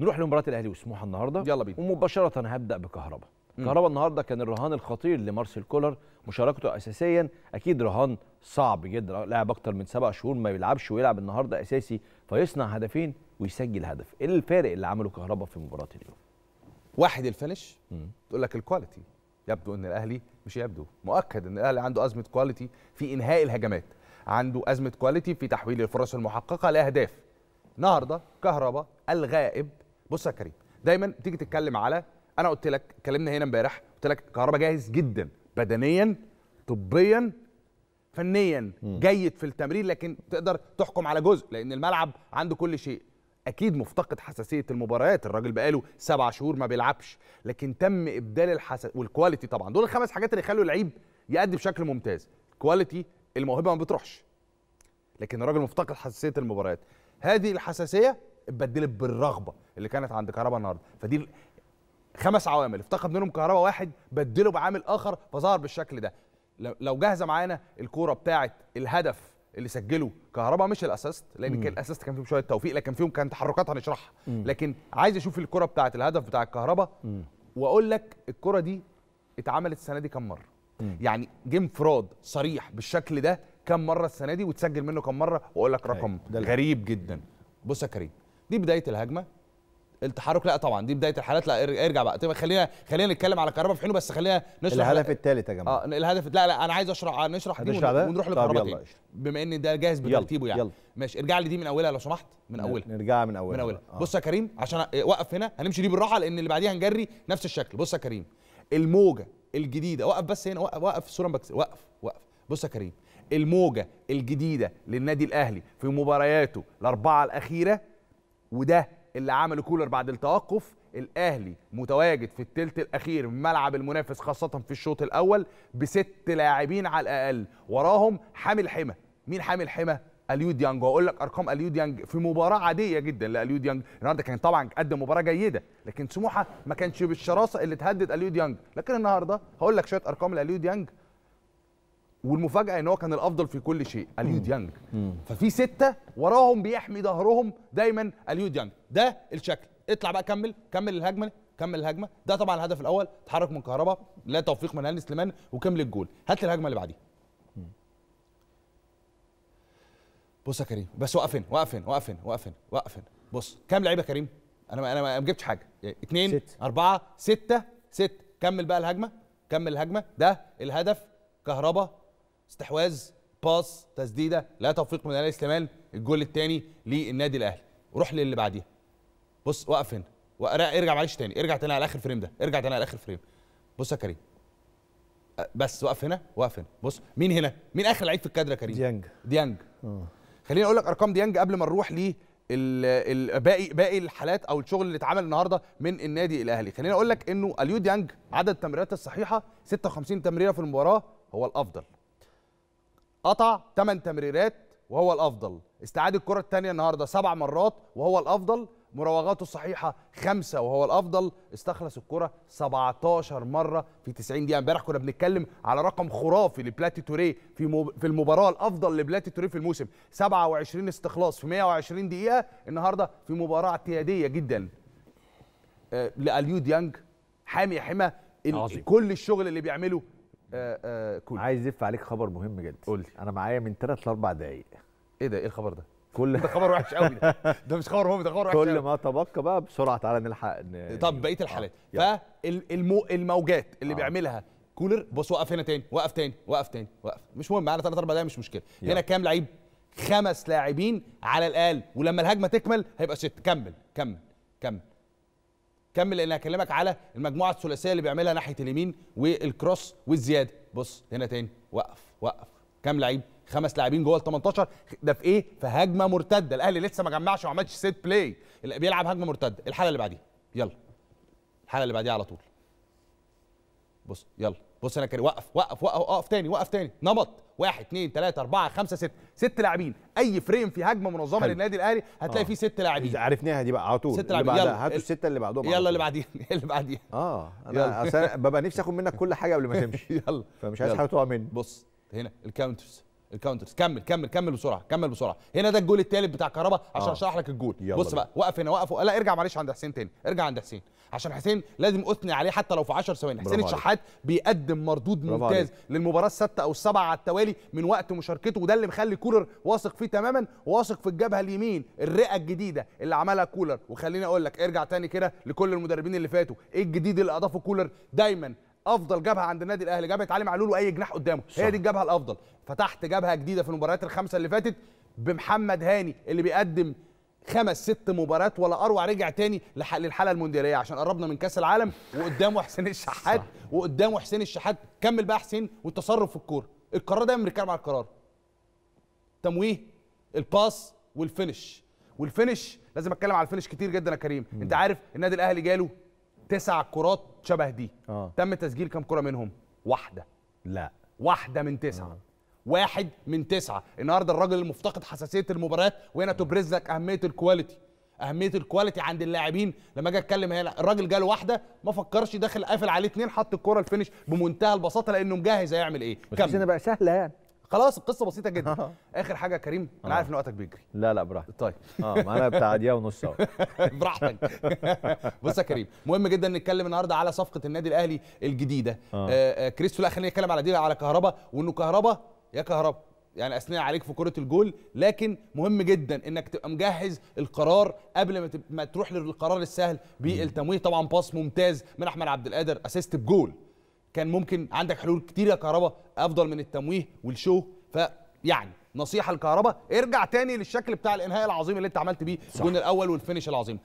نروح لمباراه الاهلي وسموحه النهارده يلا بينا ومباشره هبدا بكهربا كهربا النهارده كان الرهان الخطير لمارسيل كولر مشاركته اساسيا اكيد رهان صعب جدا لاعب اكتر من سبع شهور ما بيلعبش ويلعب النهارده اساسي فيصنع هدفين ويسجل هدف ايه الفارق اللي عمله كهربا في مباراه اليوم واحد الفينش تقول لك الكواليتي يبدو ان الاهلي مش يبدو مؤكد ان الاهلي عنده ازمه كواليتي في انهاء الهجمات عنده ازمه كواليتي في تحويل الفرص المحققه لاهداف النهارده كهربا الغائب بص يا كريم دايما تيجي تتكلم على انا قلت لك اتكلمنا هنا امبارح قلت لك كهربا جاهز جدا بدنيا طبيا فنيا جيد في التمرين لكن تقدر تحكم على جزء لان الملعب عنده كل شيء اكيد مفتقد حساسيه المباريات الراجل بقاله سبع شهور ما بيلعبش لكن تم ابدال الحساس والكواليتي طبعا دول الخمس حاجات اللي يخلوا اللعيب يأدي بشكل ممتاز كواليتي الموهبه ما بتروحش لكن الراجل مفتقد حساسيه المباريات هذه الحساسيه اتبدلت بالرغبه اللي كانت عند كهربا النهارده فدي خمس عوامل افتقد منهم كهربا واحد بدله بعامل اخر فظهر بالشكل ده لو جاهزه معانا الكوره بتاعه الهدف اللي سجله كهربا مش الاسيست لان مم. كان الاسيست كان فيهم شويه توفيق لكن فيهم كان تحركات هنشرحها لكن عايز اشوف الكره بتاعه الهدف بتاع الكهربا واقول لك الكره دي اتعملت السنه دي كم مره مم. يعني جيم فراد صريح بالشكل ده كم مره السنه دي وتسجل منه كم مره واقول لك طيب، رقم غريب جدا بص يا كريم دي بدايه الهجمه التحرك لا طبعا دي بدايه الحالات لا ارجع بقى طيب خلينا خلينا نتكلم على كهربا في حينه بس خلينا نشرح الهدف الثالث يا جماعه اه الهدف لا لا انا عايز اشرح آه، نشرح دي ونروح لكهربا طيب بما ان ده جاهز بترتيبه يعني يلا. ماشي ارجع لي دي من اولها لو سمحت من اولها نرجع من اولها من اولها آه. بص يا كريم عشان وقف هنا هنمشي دي بالراحه لان اللي بعديها هنجري نفس الشكل بص يا كريم الموجه الجديده وقف بس هنا وقف وقف بكس وقف وقف بص يا كريم الموجه الجديده للنادي الاهلي في مبارياته الاربعه الاخيره وده اللي عمله كولر بعد التوقف الاهلي متواجد في الثلث الاخير من ملعب المنافس خاصه في الشوط الاول بست لاعبين على الاقل وراهم حامل حمى مين حامل حمى اليو ديانج واقول لك ارقام اليو ديانج في مباراه عاديه جدا لاليو ديانج النهارده كان طبعا قدم مباراه جيده لكن سموحه ما كانش بالشراسه اللي تهدد اليو ديانج لكن النهارده هقول لك شويه ارقام لاليو ديانج والمفاجاه ان هو كان الافضل في كل شيء اليو ديانج ففي سته وراهم بيحمي ظهرهم دايما اليو ديانج ده الشكل اطلع بقى كمل كمل الهجمه كمل الهجمه ده طبعا الهدف الاول تحرك من كهربا لا توفيق من هاني سليمان وكمل الجول هات لي الهجمه اللي بعديها بص يا كريم بس هنا وقفن هنا وقفن هنا بص كام لعيبه يا كريم انا انا ما جبتش حاجه اثنين إيه، ست. اربعه سته ست كمل بقى الهجمه كمل الهجمه ده الهدف كهربا استحواذ باص تسديده لا توفيق من الاهلي سليمان الجول الثاني للنادي الاهلي روح للي بعديها بص وقف هنا ارجع معلش تاني ارجع تاني على اخر فريم ده ارجع تاني على اخر فريم بص يا كريم بس وقف هنا وقف هنا بص مين هنا مين اخر لعيب في الكادر يا كريم ديانج ديانج آه. خليني اقول لك ارقام ديانج قبل ما نروح ل باقي باقي الحالات او الشغل اللي اتعمل النهارده من النادي الاهلي خليني اقول لك انه اليو ديانج عدد التمريرات الصحيحه 56 تمريره في المباراه هو الافضل قطع 8 تمريرات وهو الافضل استعاد الكره الثانيه النهارده سبع مرات وهو الافضل مراوغاته الصحيحه خمسة وهو الافضل استخلص الكره 17 مره في 90 دقيقه امبارح كنا بنتكلم على رقم خرافي لبلاتي توريه في في المباراه الافضل لبلاتي توريه في الموسم 27 استخلاص في 120 دقيقه النهارده في مباراه اعتياديه جدا آه، لاليو ديانج حامي حمى كل الشغل اللي بيعمله آه، آه، كولر عايز يف عليك خبر مهم جدا قول انا معايا من ثلاث لاربع دقائق ايه ده ايه الخبر ده كل ده خبر وحش قوي ده ده مش خبر مهم ده خبر وحش كل ما تبقى بقى بسرعه تعالى نلحق ن... طب بقيه الحالات آه. فالموجات اللي آه. بيعملها كولر بص وقف هنا تاني وقف تاني وقف تاني وقف مش مهم معانا ثلاث اربع دقايق مش مشكله يلا. هنا كام لعيب خمس لاعبين على الاقل ولما الهجمه تكمل هيبقى ست كمل كمل كمل كمل لان هكلمك على المجموعه الثلاثيه اللي بيعملها ناحيه اليمين والكروس والزياده بص هنا تاني وقف وقف كام لعيب خمس لاعبين جوه ال 18 ده في ايه في هجمه مرتده الاهلي لسه ما جمعش وما عملش سيت بلاي بيلعب هجمه مرتده الحاله اللي بعديها يلا الحاله اللي بعديها على طول بص يلا بص انا كريم وقف وقف وقف وقف تاني وقف تاني نمط واحد اثنين ثلاثة أربعة خمسة ست ست لاعبين أي فريم في هجمة منظمة حلو. للنادي الأهلي هتلاقي آه. فيه ست لاعبين عرفناها دي بقى على طول ست لاعبين يلا هاتوا الستة اللي بعدهم يلا اللي بعديها اللي بعديها اه أنا ببقى نفسي آخد منك كل حاجة قبل ما تمشي يلا فمش عايز حاجة تقع مني بص هنا الكاونترز الكاونترز كمل كمل كمل بسرعه كمل بسرعه هنا ده الجول الثالث بتاع كهربا عشان آه. اشرح لك الجول بص بقى وقف هنا وقف لا ارجع معلش عند حسين تاني ارجع عند حسين عشان حسين لازم اثني عليه حتى لو في 10 ثواني حسين الشحات بيقدم مردود ممتاز للمباراه السادسه او السبعه على التوالي من وقت مشاركته وده اللي مخلي كولر واثق فيه تماما واثق في الجبهه اليمين الرئه الجديده اللي عملها كولر وخليني اقول لك ارجع تاني كده لكل المدربين اللي فاتوا ايه الجديد اللي اضافه كولر دايما افضل جبهه عند النادي الاهلي جبهه علي معلول واي جناح قدامه صح. هي دي الجبهه الافضل فتحت جبهه جديده في المباريات الخمسه اللي فاتت بمحمد هاني اللي بيقدم خمس ست مباريات ولا اروع رجع تاني للحاله الموندياليه عشان قربنا من كاس العالم وقدامه حسين الشحات وقدامه حسين الشحات كمل بقى حسين والتصرف في الكوره القرار دايما بنتكلم على القرار تمويه الباس والفينش والفينش لازم اتكلم على الفينش كتير جدا يا كريم م. انت عارف النادي الاهلي جاله تسع كرات شبه دي آه. تم تسجيل كام كره منهم واحده لا واحده من تسعه آه. واحد من تسعه النهارده الراجل المفتقد حساسيه المباريات وهنا تبرز لك اهميه الكواليتي اهميه الكواليتي عند اللاعبين لما اجي اتكلم هنا الراجل جاله واحده ما فكرش داخل قافل عليه اثنين حط الكوره الفينش بمنتهى البساطه لانه مجهز هيعمل ايه بس بقى سهله يعني خلاص القصه بسيطه جدا آه. اخر حاجه يا كريم انا عارف ان وقتك بيجري لا لا براحتك طيب اه معانا بتاع دقيقه ونص اهو براحتك بص يا كريم مهم جدا نتكلم النهارده على صفقه النادي الاهلي الجديده آه. آه, آه، كريستو لا خلينا نتكلم على دي على كهربا وانه كهربا يا كهربا يعني اثناء عليك في كره الجول لكن مهم جدا انك تبقى مجهز القرار قبل ما, ما تروح للقرار السهل بالتمويه طبعا باص ممتاز من احمد عبد القادر اسيست بجول كان ممكن عندك حلول كتير يا كهربا افضل من التمويه والشو فيعني نصيحه لكهربا ارجع تاني للشكل بتاع الانهاء العظيم اللي انت عملت بيه الجون الاول والفينش العظيم